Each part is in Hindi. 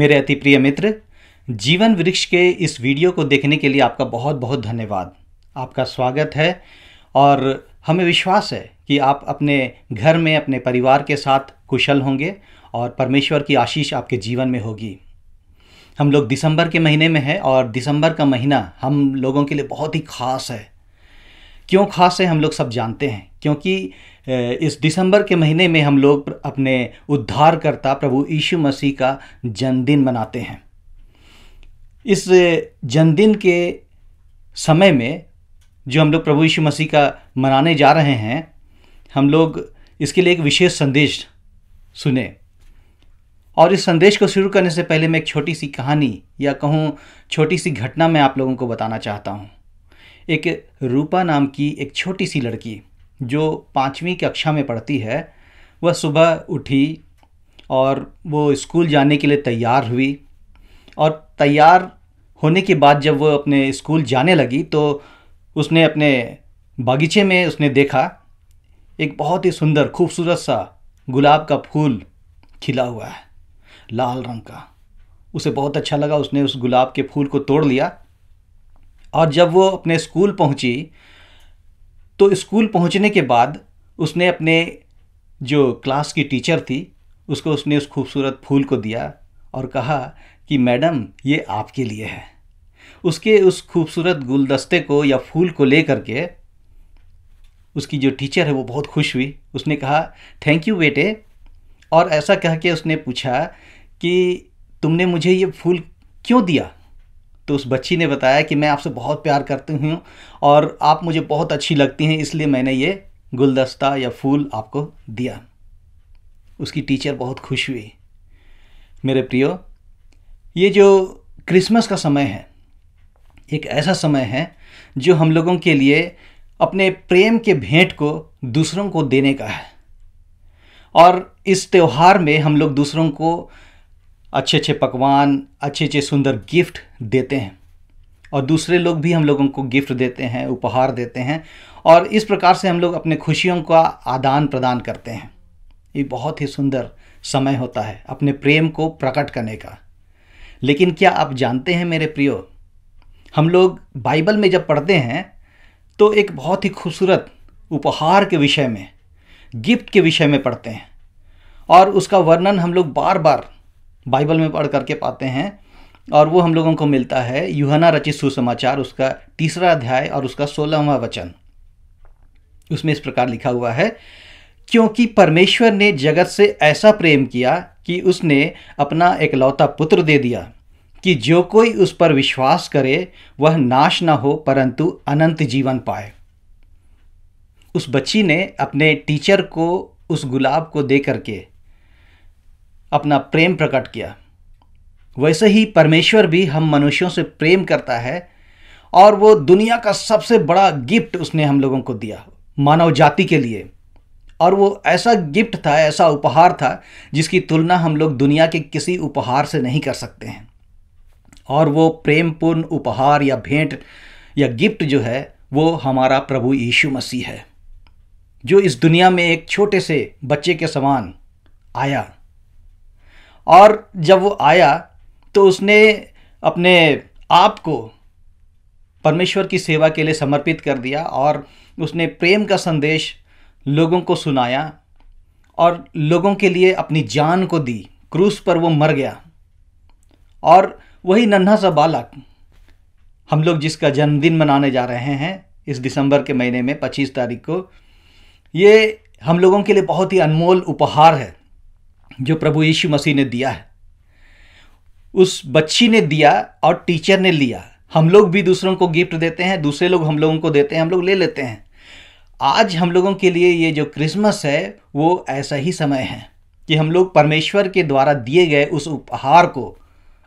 मेरे अति प्रिय मित्र जीवन वृक्ष के इस वीडियो को देखने के लिए आपका बहुत बहुत धन्यवाद आपका स्वागत है और हमें विश्वास है कि आप अपने घर में अपने परिवार के साथ कुशल होंगे और परमेश्वर की आशीष आपके जीवन में होगी हम लोग दिसंबर के महीने में हैं और दिसंबर का महीना हम लोगों के लिए बहुत ही ख़ास है क्यों ख़ास है हम लोग सब जानते हैं क्योंकि इस दिसंबर के महीने में हम लोग अपने उद्धारकर्ता प्रभु यीशु मसीह का जन्मदिन मनाते हैं इस जन्मदिन के समय में जो हम लोग प्रभु यीशु मसीह का मनाने जा रहे हैं हम लोग इसके लिए एक विशेष संदेश सुने और इस संदेश को शुरू करने से पहले मैं एक छोटी सी कहानी या कहूँ छोटी सी घटना मैं आप लोगों को बताना चाहता हूँ एक रूपा नाम की एक छोटी सी लड़की जो पाँचवीं कक्षा में पढ़ती है वह सुबह उठी और वो स्कूल जाने के लिए तैयार हुई और तैयार होने के बाद जब वो अपने स्कूल जाने लगी तो उसने अपने बागीचे में उसने देखा एक बहुत ही सुंदर खूबसूरत सा गुलाब का फूल खिला हुआ है लाल रंग का उसे बहुत अच्छा लगा उसने उस गुलाब के फूल को तोड़ लिया और जब वो अपने स्कूल पहुंची तो स्कूल पहुंचने के बाद उसने अपने जो क्लास की टीचर थी उसको उसने उस खूबसूरत फूल को दिया और कहा कि मैडम ये आपके लिए है उसके उस खूबसूरत गुलदस्ते को या फूल को ले करके उसकी जो टीचर है वो बहुत खुश हुई उसने कहा थैंक यू बेटे और ऐसा कह के उसने पूछा कि तुमने मुझे ये फूल क्यों दिया तो उस बच्ची ने बताया कि मैं आपसे बहुत प्यार करती हूँ और आप मुझे बहुत अच्छी लगती हैं इसलिए मैंने ये गुलदस्ता या फूल आपको दिया उसकी टीचर बहुत खुश हुई मेरे प्रियो ये जो क्रिसमस का समय है एक ऐसा समय है जो हम लोगों के लिए अपने प्रेम के भेंट को दूसरों को देने का है और इस त्यौहार में हम लोग दूसरों को अच्छे अच्छे पकवान अच्छे अच्छे सुंदर गिफ्ट देते हैं और दूसरे लोग भी हम लोगों को गिफ्ट देते हैं उपहार देते हैं और इस प्रकार से हम लोग अपने खुशियों का आदान प्रदान करते हैं ये बहुत ही सुंदर समय होता है अपने प्रेम को प्रकट करने का लेकिन क्या आप जानते हैं मेरे प्रियो हम लोग बाइबल में जब पढ़ते हैं तो एक बहुत ही खूबसूरत उपहार के विषय में गिफ्ट के विषय में पढ़ते हैं और उसका वर्णन हम लोग बार बार बाइबल में पढ़ करके पाते हैं और वो हम लोगों को मिलता है युहना रचित सुसमाचार उसका तीसरा अध्याय और उसका सोलहवा वचन उसमें इस प्रकार लिखा हुआ है क्योंकि परमेश्वर ने जगत से ऐसा प्रेम किया कि उसने अपना एकलौता पुत्र दे दिया कि जो कोई उस पर विश्वास करे वह नाश ना हो परंतु अनंत जीवन पाए उस बच्ची ने अपने टीचर को उस गुलाब को दे करके अपना प्रेम प्रकट किया वैसे ही परमेश्वर भी हम मनुष्यों से प्रेम करता है और वो दुनिया का सबसे बड़ा गिफ्ट उसने हम लोगों को दिया मानव जाति के लिए और वो ऐसा गिफ्ट था ऐसा उपहार था जिसकी तुलना हम लोग दुनिया के किसी उपहार से नहीं कर सकते हैं और वो प्रेमपूर्ण उपहार या भेंट या गिफ्ट जो है वो हमारा प्रभु यीशु मसीह है जो इस दुनिया में एक छोटे से बच्चे के समान आया और जब वो आया तो उसने अपने आप को परमेश्वर की सेवा के लिए समर्पित कर दिया और उसने प्रेम का संदेश लोगों को सुनाया और लोगों के लिए अपनी जान को दी क्रूस पर वो मर गया और वही नन्हा सा बालक हम लोग जिसका जन्मदिन मनाने जा रहे हैं इस दिसंबर के महीने में 25 तारीख को ये हम लोगों के लिए बहुत ही अनमोल उपहार है जो प्रभु यीशु मसीह ने दिया है उस बच्ची ने दिया और टीचर ने लिया हम लोग भी दूसरों को गिफ्ट देते हैं दूसरे लोग हम लोगों को देते हैं हम लोग ले लेते हैं आज हम लोगों के लिए ये जो क्रिसमस है वो ऐसा ही समय है कि हम लोग परमेश्वर के द्वारा दिए गए उस उपहार को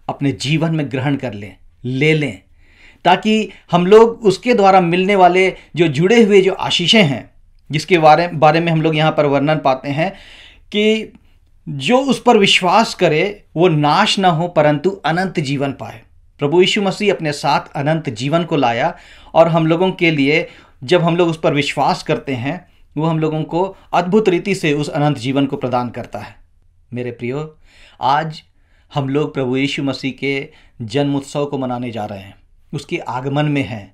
अपने जीवन में ग्रहण कर लें ले लें ताकि हम लोग उसके द्वारा मिलने वाले जो जुड़े हुए जो आशीषें हैं जिसके बारे बारे में हम लोग यहाँ पर वर्णन पाते हैं कि जो उस पर विश्वास करे वो नाश ना हो परंतु अनंत जीवन पाए प्रभु यीशु मसीह अपने साथ अनंत जीवन को लाया और हम लोगों के लिए जब हम लोग उस पर विश्वास करते हैं वो हम लोगों को अद्भुत रीति से उस अनंत जीवन को प्रदान करता है मेरे प्रियो आज हम लोग प्रभु यीशु मसीह के जन्म उत्सव को मनाने जा रहे हैं उसके आगमन में हैं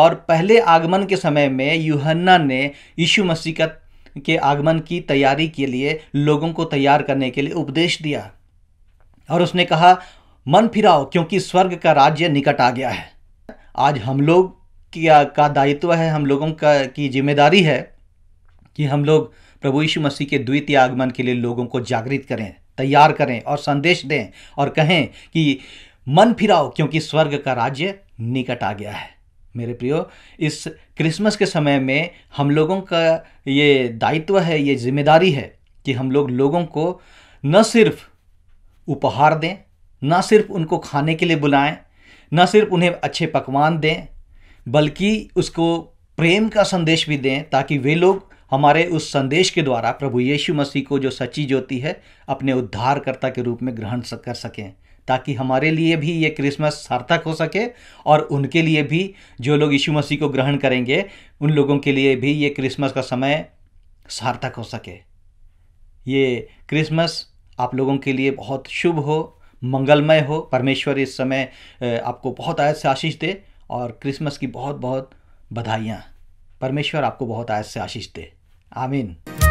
और पहले आगमन के समय में यूहन्ना ने यीशु मसीह का के आगमन की तैयारी के लिए लोगों को तैयार करने के लिए उपदेश दिया और उसने कहा मन फिराओ क्योंकि स्वर्ग का राज्य निकट आ गया है आज हम लोग का दायित्व है हम लोगों का की जिम्मेदारी है कि हम लोग प्रभु यीशु मसीह के द्वितीय आगमन के लिए लोगों को जागृत करें तैयार करें और संदेश दें और कहें कि मन फिराओ क्योंकि स्वर्ग का राज्य निकट आ गया है मेरे प्रियो इस क्रिसमस के समय में हम लोगों का ये दायित्व है ये जिम्मेदारी है कि हम लोग लोगों को न सिर्फ उपहार दें ना सिर्फ उनको खाने के लिए बुलाएं न सिर्फ उन्हें अच्छे पकवान दें बल्कि उसको प्रेम का संदेश भी दें ताकि वे लोग हमारे उस संदेश के द्वारा प्रभु यीशु मसीह को जो सच्ची ज्योति है अपने उद्धारकर्ता के रूप में ग्रहण कर सकें ताकि हमारे लिए भी ये क्रिसमस सार्थक हो सके और उनके लिए भी जो लोग यीशु मसीह को ग्रहण करेंगे उन लोगों के लिए भी ये क्रिसमस का समय सार्थक हो सके ये क्रिसमस आप लोगों के लिए बहुत शुभ हो मंगलमय हो परमेश्वर इस समय आपको बहुत आयत से आशीष दे और क्रिसमस की बहुत बहुत बधाइयाँ परमेश्वर आपको बहुत आयत से आशीष दे आमीन